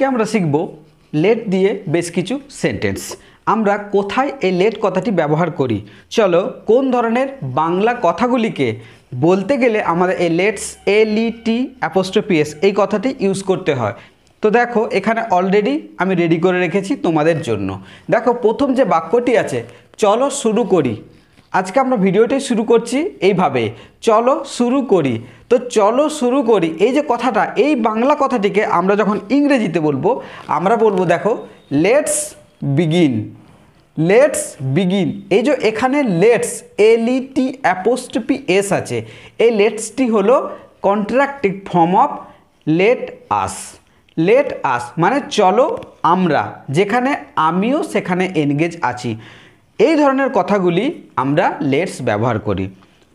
আজকে আমরা শিখব লেট দিয়ে বেশ কিছু সেন্টেন্স আমরা কোথায় এই লেট কথাটি ব্যবহার করি চলো কোন ধরনের বাংলা কথাগুলিকে বলতে গেলে আমাদের এই লেটস এলইটি টি অ্যাপোস্ট্রোপিএস এই কথাটি ইউজ করতে হয় তো দেখো এখানে অলরেডি আমি রেডি করে রেখেছি তোমাদের জন্য দেখো প্রথম যে বাক্যটি আছে চলো শুরু করি আজকে আমরা ভিডিওটি শুরু করছি এইভাবে চলো শুরু করি তো চলো শুরু করি এই যে কথাটা এই বাংলা কথাটিকে আমরা যখন ইংরেজিতে বলবো আমরা বলবো দেখো লেটস বিগিন লেটস বিগিন এই যে এখানে লেটস এলইটি অ্যাপোস্টপি এস আছে এই লেটসটি হলো contractive form of let us let us মানে চলো আমরা যেখানে আমিও সেখানে এনগেজ আছি এই ধরনের কথাগুলি আমরা লেটস ব্যবহার করি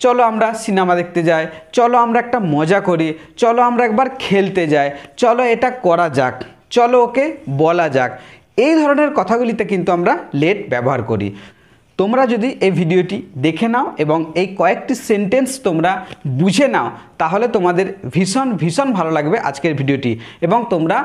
চলো আমরা সিনেমা দেখতে যাই চলো আমরা একটা মজা করি চলো আমরা একবার খেলতে যাই চলো এটা করা যাক চলো ওকে বলা যাক এই ধরনের কথাগুলিতে কিন্তু আমরা লেট ব্যবহার করি তোমরা যদি এই ভিডিওটি দেখে নাও এবং এই কয়েকটি সেন্টেন্স তোমরা বুঝে নাও তাহলে তোমাদের ভীষণ ভীষণ ভালো লাগবে আজকের ভিডিওটি এবং তোমরা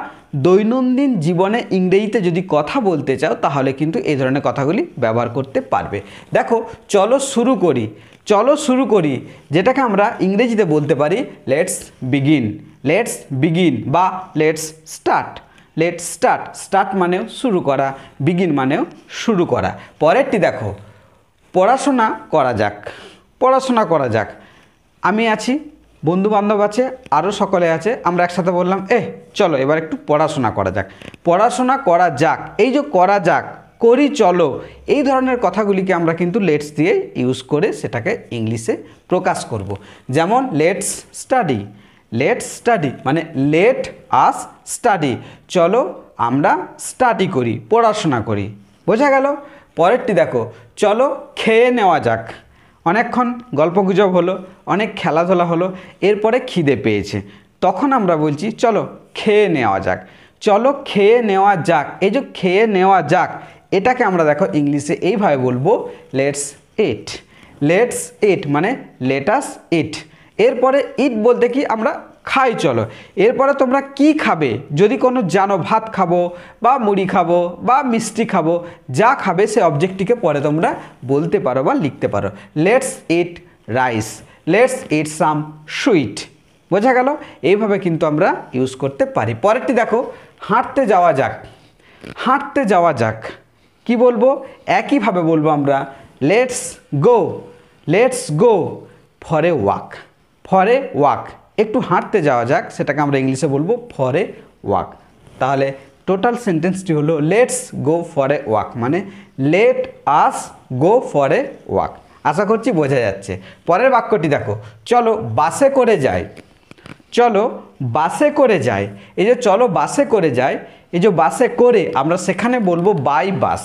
দৈনন্দিন জীবনে ইংরেজিতে যদি কথা বলতে চাও তাহলে কিন্তু এই ধরনের কথাগুলি ব্যবহার করতে পারবে দেখো চলো শুরু করি চলো শুরু করি যেটাকে আমরা ইংরেজিতে বলতে পারি লেটস বিগিন লেটস বিগিন বা let's start let start start মানেও শুরু করা বিগিন মানেও শুরু করা পরেরটি দেখো পড়াশোনা করা যাক পড়াশোনা করা যাক আমি আছি বন্ধু বান্ধব আছে আরও সকলে আছে আমরা একসাথে বললাম এ চলো এবার একটু পড়াশোনা করা যাক পড়াশোনা করা যাক এই যে করা যাক করি চলো এই ধরনের কথাগুলিকে আমরা কিন্তু লেটস দিয়ে ইউজ করে সেটাকে ইংলিশে প্রকাশ করব। যেমন লেটস স্টাডি লেট স্টাডি মানে লেট আস স্টাডি চলো আমরা স্টাডি করি পড়াশোনা করি বোঝা গেল পরেরটি দেখো চলো খেয়ে নেওয়া যাক অনেকক্ষণ গল্পগুজব হলো অনেক খেলাধুলা হলো এরপরে খিদে পেয়েছে তখন আমরা বলছি চলো খেয়ে নেওয়া যাক চলো খেয়ে নেওয়া যাক এই যে খেয়ে নেওয়া যাক এটাকে আমরা দেখো ইংলিশে এইভাবে বলবো লেটস এট লেটস এট মানে লেটাস ইট এরপরে ইট বলতে কি আমরা খাই চলো এরপরে তোমরা কি খাবে যদি কোনো জানো ভাত খাবো বা মুড়ি খাবো বা মিষ্টি খাবো যা খাবে সে অবজেক্টটিকে পরে তোমরা বলতে পারো বা লিখতে পারো let's eat rice let's eat some sweet বোঝা গেল এইভাবে কিন্তু আমরা ইউজ করতে পারি পরেরটি দেখো হাঁটতে যাওয়া যাক হাঁটতে যাওয়া যাক কি বলবো একইভাবে বলবো আমরা let's go let's go for a walk for a walk একটু হাঁটতে যাওয়া যাক সেটাকে আমরা ইংলিশে বলবো ফর এ ওয়াক তাহলে টোটাল সেন্টেন্সটি হলো let's go for a walk মানে let us go for a walk আশা করছি বোঝা যাচ্ছে পরের বাক্যটি দেখো চলো বাসে করে যাই চলো বাসে করে যাই এই যে চলো বাসে করে যাই এই যে বাসে করে আমরা সেখানে বলবো বাই বাস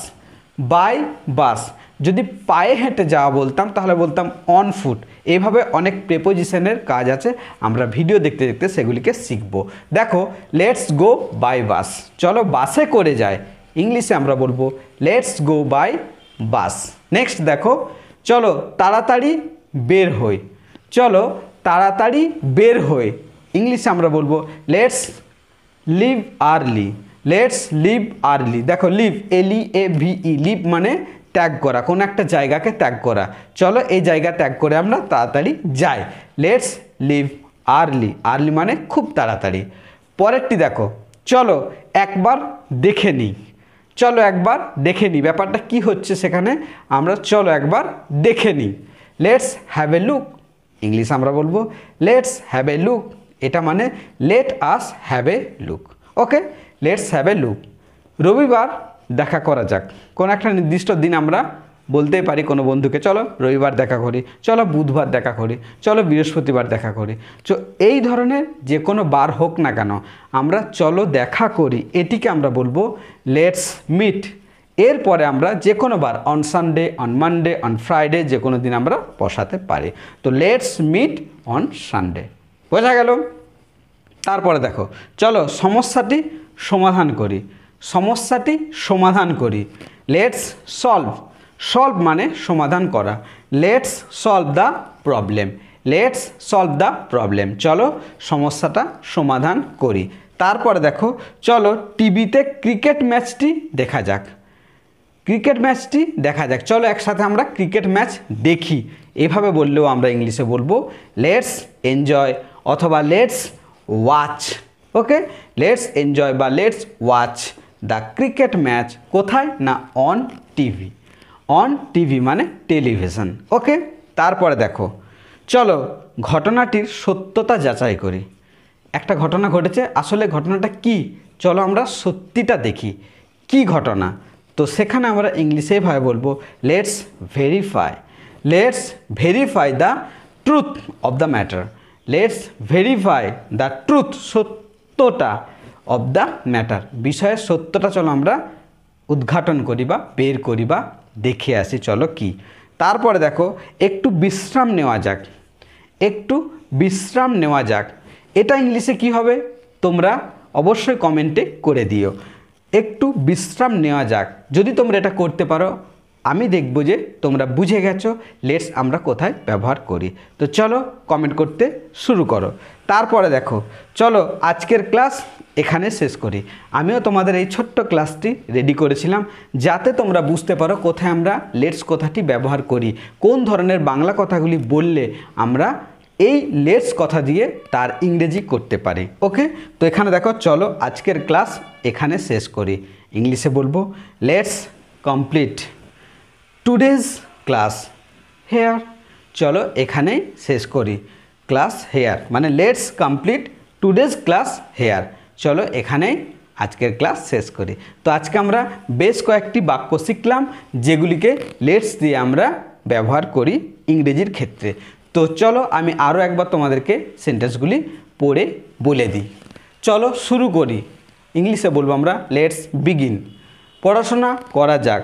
বাই বাস যদি পায়ে হেঁটে যাওয়া বলতাম তাহলে বলতাম অন ফুট এভাবে অনেক প্রেপোজিশনের কাজ আছে আমরা ভিডিও দেখতে দেখতে সেগুলিকে শিখব দেখো লেটস গো বাই বাস চলো বাসে করে যায় ইংলিশে আমরা বলবো let's go by bus next দেখো চলো তাড়াতাড়ি বের হই চলো তাড়াতাড়ি বের হই ইংলিশে আমরা বলবো let's leave early let's leave early দেখো লিভ এলি এ ভি ই লিভ মানে ত্যাগ করা কোন একটা জায়গাকে ত্যাগ করা চলো এই জায়গা ত্যাগ করে আমরা তাড়াতাড়ি যাই লেটস লিভ আর্লি আর্লি মানে খুব তাড়াতাড়ি পরেরটি দেখো চলো একবার দেখে নিই চলো একবার দেখে নিই ব্যাপারটা কি হচ্ছে সেখানে আমরা চলো একবার দেখে নিই let's have a look English আমরা বলবো লেটস হ্যাভ এ লুক এটা মানে let us have a look okay let's have a look রবিবার দেখা করা যাক কোন একটা নির্দিষ্ট দিন আমরা বলতেই পারি কোনো বন্ধুকে চলো রবিবার দেখা করি চলো বুধবার দেখা করি চলো বৃহস্পতিবার দেখা করি তো এই ধরনের যে কোনো বার হোক না কেন আমরা চলো দেখা করি এটিকে আমরা বলবো লেটস মিট এরপরে আমরা যে কোনো বার on Sunday on Monday on Friday যে কোনো দিন আমরা বসাতে পারি তো লেটস মিট অন সানডে বোঝা গেল তারপরে দেখো চলো সমস্যাটি সমাধান করি সমস্যাটি সমাধান করি লেটস সলভ সলভ মানে সমাধান করা let's solve the problem let's solve the problem চলো সমস্যাটা সমাধান করি তারপরে দেখো চলো টিভিতে ক্রিকেট ম্যাচটি দেখা যাক ক্রিকেট ম্যাচটি দেখা যাক চলো একসাথে আমরা ক্রিকেট ম্যাচ দেখি এভাবে বললেও আমরা ইংলিশে বলবো লেটস এনজয় অথবা let's watch okay let's enjoy বা let's watch the cricket match কোথায় না অন টিভি অন টিভি মানে টেলিভিশন ওকে তারপরে দেখো চলো ঘটনাটির সত্যতা যাচাই করি একটা ঘটনা ঘটেছে আসলে ঘটনাটা কি চলো আমরা সত্যিটা দেখি কি ঘটনা তো সেখানে আমরা ইংলিশে ভাবে বলবো let's verify let's verify the truth of the matter let's verify the truth সত্যটা অব দ্য ম্যাটার বিষয়ের সত্যটা চলো আমরা উদ্ঘাটন করি বা বের করি বা দেখে আসি চলো কি তারপরে দেখো একটু বিশ্রাম নেওয়া যাক একটু বিশ্রাম নেওয়া যাক এটা ইংলিশে কি হবে তোমরা অবশ্যই কমেন্টে করে দিও একটু বিশ্রাম নেওয়া যাক যদি তোমরা এটা করতে পারো আমি দেখব যে তোমরা বুঝে গেছো লেটস আমরা কোথায় ব্যবহার করি তো চলো কমেন্ট করতে শুরু করো তারপরে দেখো চলো আজকের ক্লাস এখানে শেষ করি আমিও তোমাদের এই ছোট্ট ক্লাসটি রেডি করেছিলাম যাতে তোমরা বুঝতে পারো কোথায় আমরা লেটস কথাটি ব্যবহার করি কোন ধরনের বাংলা কথাগুলি বললে আমরা এই লেটস কথা দিয়ে তার ইংরেজি করতে পারি ওকে তো এখানে দেখো চলো আজকের ক্লাস এখানে শেষ করি ইংলিশে বলবো let's complete today's class here চলো এখানেই শেষ করি ক্লাস হেয়ার মানে let's complete today's class here চলো এখানে আজকের ক্লাস শেষ করি তো আজকে আমরা বেশ কয়েকটি বাক্য শিখলাম যেগুলিকে লেটস দিয়ে আমরা ব্যবহার করি ইংরেজির ক্ষেত্রে তো চলো আমি আরও একবার তোমাদেরকে সেন্টেন্সগুলি পড়ে বলে দিই চলো শুরু করি ইংলিশে বলবো আমরা লেটস বিগিন পড়াশোনা করা যাক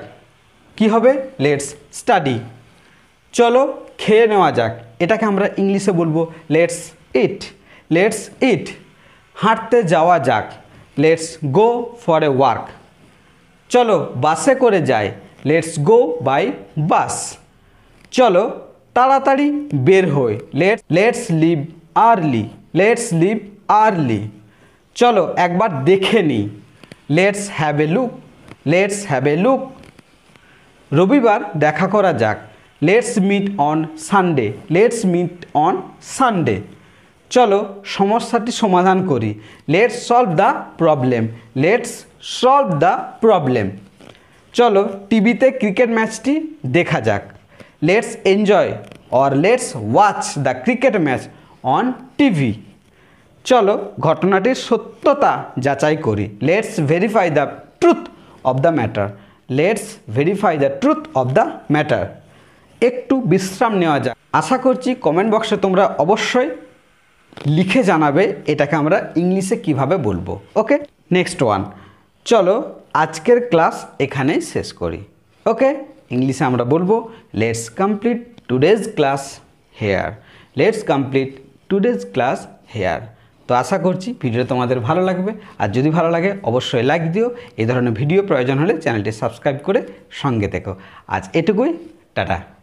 কি হবে লেটস স্টাডি চলো খেয়ে নেওয়া যাক এটাকে আমরা ইংলিশে বলবো লেটস ইট লেটস ইট হাঁটতে যাওয়া যাক let's go for a work চলো বাসে করে যাই লেটস গো বাই বাস চলো তাড়াতাড়ি বের হই let's let's leave early let's leave early চলো একবার দেখে নিই let's have a look let's have a look রবিবার দেখা করা যাক let's meet on Sunday let's meet on Sunday চলো সমস্যাটি সমাধান করি let's solve the problem let's solve the problem চলো টিভিতে ক্রিকেট ম্যাচটি দেখা যাক let's enjoy or let's watch the cricket match on TV চলো ঘটনাটির সত্যতা যাচাই করি let's verify the truth of the matter let's verify the truth of the matter একটু বিশ্রাম নেওয়া যাক আশা করছি কমেন্ট বক্সে তোমরা অবশ্যই লিখে জানাবে এটাকে আমরা ইংলিশে কিভাবে বলবো ওকে নেক্সট ওয়ান চলো আজকের ক্লাস এখানেই শেষ করি ওকে ইংলিশে আমরা বলবো let's complete today's class here let's complete today's class here তো আশা করছি ভিডিও তোমাদের ভালো লাগবে আর যদি ভালো লাগে অবশ্যই লাইক দিও এই ধরনের ভিডিও প্রয়োজন হলে চ্যানেলটি সাবস্ক্রাইব করে সঙ্গে থেকো আজ এটুকুই টাটা